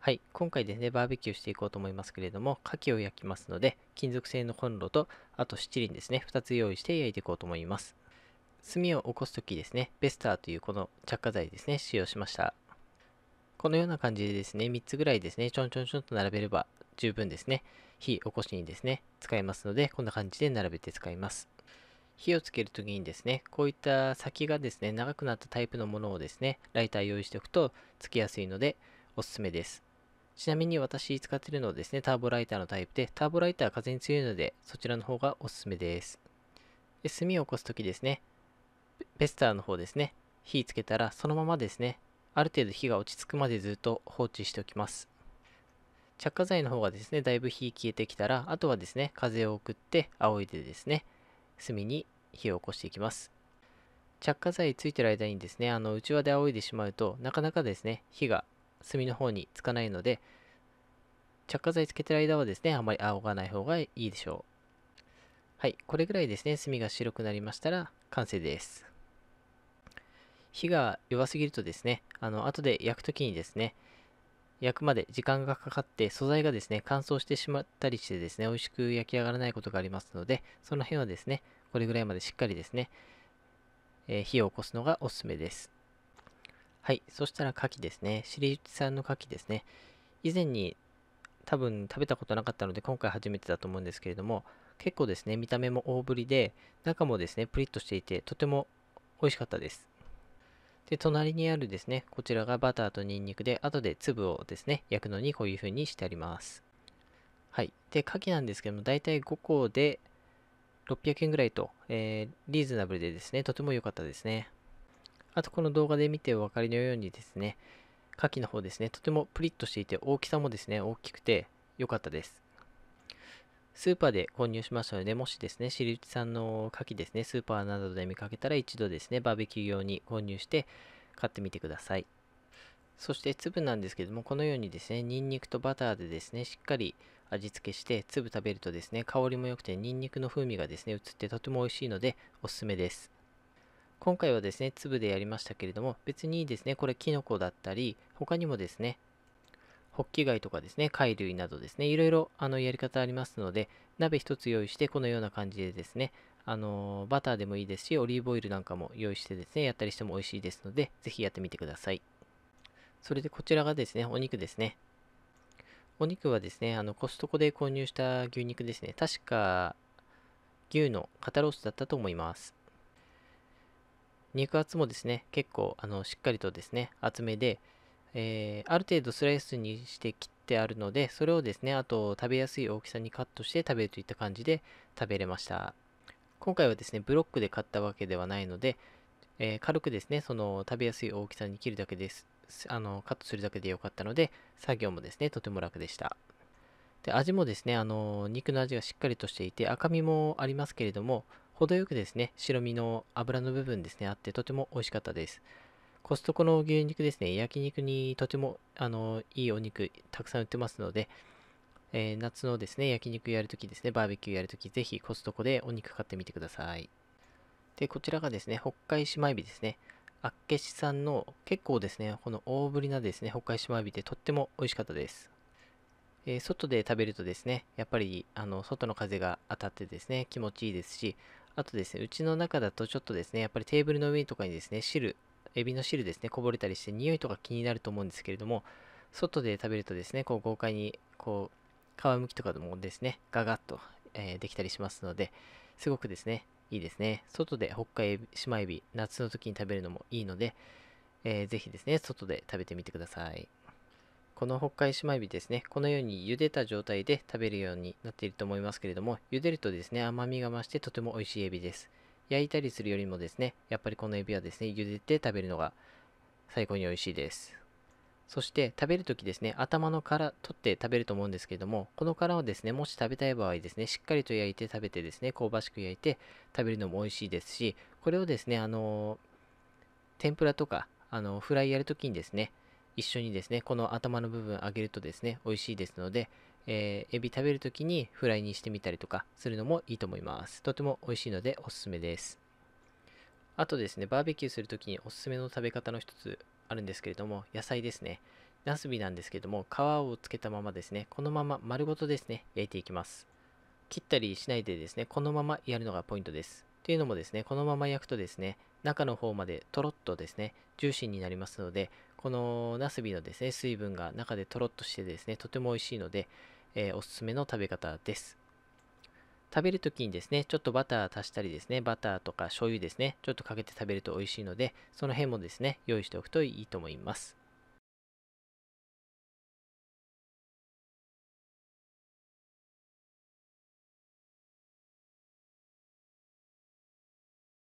はい、今回ですね、バーベキューしていこうと思いますけれども、牡蠣を焼きますので、金属製のコンロと、あと七輪ですね、2つ用意して焼いていこうと思います。炭を起こすときですね、ベスターというこの着火剤ですね、使用しました。このような感じでですね、3つぐらいですね、ちょんちょんちょんと並べれば十分ですね、火起こしにですね、使えますので、こんな感じで並べて使います。火をつけるときにですね、こういった先がですね、長くなったタイプのものをですね、ライター用意しておくと、つけやすいので、おすすめです。ちなみに私使ってるのはですね、ターボライターのタイプで、ターボライターは風に強いので、そちらの方がおすすめです。で炭を起こすときですね、ベスターの方ですね、火つけたらそのままですね、ある程度火が落ち着くまでずっと放置しておきます。着火剤の方がですね、だいぶ火消えてきたら、あとはですね、風を送って仰いでですね、炭に火を起こしていきます。着火剤ついてる間にですね、あの、うで仰いでしまうとなかなかですね、火が墨の方につかないので、着火剤つけてる間はですね、あまり仰がない方がいいでしょう。はい、これぐらいですね、墨が白くなりましたら完成です。火が弱すぎるとですね、あの、後で焼く時にですね、焼くまで時間がかかって素材がですね、乾燥してしまったりしてですね、美味しく焼き上がらないことがありますので、その辺はですね、これぐらいまでしっかりですね、えー、火を起こすのがおすすめです。はい。そしたら牡蠣ですね。尻り内さんの牡蠣ですね。以前に多分食べたことなかったので、今回初めてだと思うんですけれども、結構ですね、見た目も大ぶりで、中もですね、プリッとしていて、とても美味しかったです。で、隣にあるですね、こちらがバターとニンニクで、後で粒をですね、焼くのにこういう風にしてあります。はい。で、牡蠣なんですけども、だいたい5個で600円ぐらいと、えー、リーズナブルでですね、とても良かったですね。あとこの動画で見てお分かりのようにですね、牡蠣の方ですね、とてもプリッとしていて大きさもですね、大きくて良かったです。スーパーで購入しましたので、もしですね、知り内さんの牡蠣ですね、スーパーなどで見かけたら一度ですね、バーベキュー用に購入して買ってみてください。そして粒なんですけども、このようにですね、ニンニクとバターでですね、しっかり味付けして、粒食べるとですね、香りも良くて、ニンニクの風味がですね、移ってとても美味しいので、おすすめです。今回はですね、粒でやりましたけれども、別にですね、これキノコだったり、他にもですね、ホッキ貝とかですね、貝類などですね、いろいろあのやり方ありますので、鍋1つ用意して、このような感じでですね、あのバターでもいいですし、オリーブオイルなんかも用意してですね、やったりしても美味しいですので、是非やってみてください。それでこちらがですね、お肉ですね。お肉はですね、あのコストコで購入した牛肉ですね。確か牛の肩ロースだったと思います。肉厚もですね、結構あのしっかりとですね、厚めで、えー、ある程度スライスにして切ってあるので、それをですね、あと食べやすい大きさにカットして食べるといった感じで食べれました。今回はですね、ブロックで買ったわけではないので、えー、軽くですね、その食べやすい大きさに切るだけです。あのカットするだけでよかったので、作業もですね、とても楽でした。で味もですね、あの肉の味がしっかりとしていて、赤身もありますけれども、程よくですね、白身の脂の部分ですね、あってとても美味しかったです。コストコの牛肉ですね、焼肉にとてもあのいいお肉たくさん売ってますので、えー、夏のですね、焼肉やるときですね、バーベキューやるとき、ぜひコストコでお肉買ってみてください。で、こちらがですね、北海姉妹ビですね。厚岸産の結構ですね、この大ぶりなですね、北海姉妹ビでとっても美味しかったです。えー、外で食べるとですね、やっぱりあの外の風が当たってですね、気持ちいいですし、あとですね、うちの中だとちょっとですね、やっぱりテーブルの上とかにですね、汁、エビの汁ですね、こぼれたりして匂いとか気になると思うんですけれども、外で食べるとですね、こう豪快に、こう、皮むきとかでもですね、ガガッと、えー、できたりしますので、すごくですね、いいですね。外で北海島エビ、夏の時に食べるのもいいので、えー、ぜひですね、外で食べてみてください。この北海島エビですね、このように茹でた状態で食べるようになっていると思いますけれども、茹でるとですね、甘みが増してとても美味しいエビです。焼いたりするよりもですね、やっぱりこのエビはですね、茹でて食べるのが最高に美味しいです。そして食べるときですね、頭の殻取って食べると思うんですけれども、この殻をですね、もし食べたい場合ですね、しっかりと焼いて食べてですね、香ばしく焼いて食べるのも美味しいですし、これをですね、あのー、天ぷらとか、あのー、フライやるときにですね、一緒にですね、この頭の部分揚げるとですね、美味しいですので、えー、エビ食べるときにフライにしてみたりとかするのもいいと思います。とても美味しいのでおすすめです。あとですね、バーベキューするときにおすすめの食べ方の一つあるんですけれども、野菜ですね。ナスビなんですけども、皮をつけたままですね、このまま丸ごとですね、焼いていきます。切ったりしないでですね、このままやるのがポイントです。というのもですね、このまま焼くとですね、中の方までとろっとですね、ジューシーになりますので、このなすびのですね、水分が中でとろっとしてですね、とても美味しいので、えー、おすすめの食べ方です。食べるときにですね、ちょっとバター足したりですね、バターとか醤油ですね、ちょっとかけて食べると美味しいので、その辺もですね、用意しておくといいと思います。